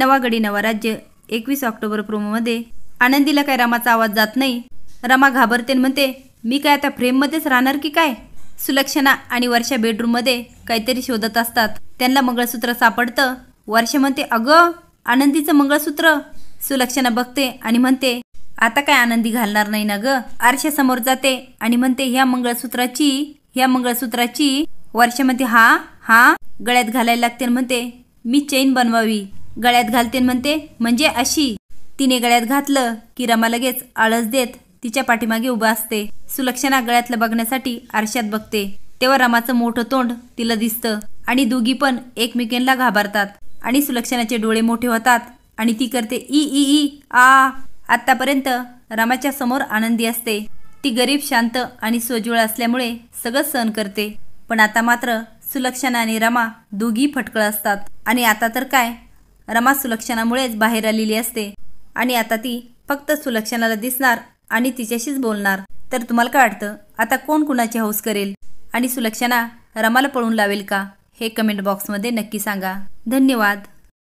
नवागडी नवा राज्य एकवीस ऑक्टोबर प्रोमोमध्ये आनंदीला काय रामाचा आवाज जात नाही रमा घाबरते म्हणते मी काय आता फ्रेममध्येच राहणार की काय सुलक्षणा आणि वर्षा बेडरूममध्ये काहीतरी शोधत असतात त्यांना मंगळसूत्र सापडतं वर्षा म्हणते अगं आनंदीचं मंगळसूत्र सुलक्षणा बघते आणि म्हणते आता काय आनंदी घालणार नाही ना ग समोर जाते आणि म्हणते ह्या मंगळसूत्राची ह्या मंगळसूत्राची वर्षा म्हणते हा हा गळ्यात घालायला लागते म्हणते मी चेन बनवावी गळ्यात घालतेन म्हणते म्हणजे अशी तिने गळ्यात घातलं की रमा लगेच आळस देत तिच्या पाठीमागे उभा असते सुलक्षणा गळ्यातलं बघण्यासाठी आरशात बघते तेव्हा रमाचं मोठं तोंड तिला दिसतं आणि दोघी पण एकमेकांना घाबरतात आणि सुलक्षणाचे डोळे मोठे होतात आणि ती करते ई ई ई आ आतापर्यंत रमाच्या समोर आनंदी असते ती गरीब शांत आणि सोज्वळ असल्यामुळे सगळं सहन करते पण आता मात्र सुलक्षणा आणि रमा दोघी फटकळ असतात आणि आता तर काय रमा सुलक्षणामुळेच बाहेर आलेली असते आणि आता ती फक्त सुलक्षणाला दिसणार आणि तिच्याशीच बोलणार तर तुम्हाला काय वाटतं आता कोण कुणाची हौस करेल आणि सुलक्षणा रमाला पळून लावेल का हे कमेंट बॉक्समध्ये नक्की सांगा धन्यवाद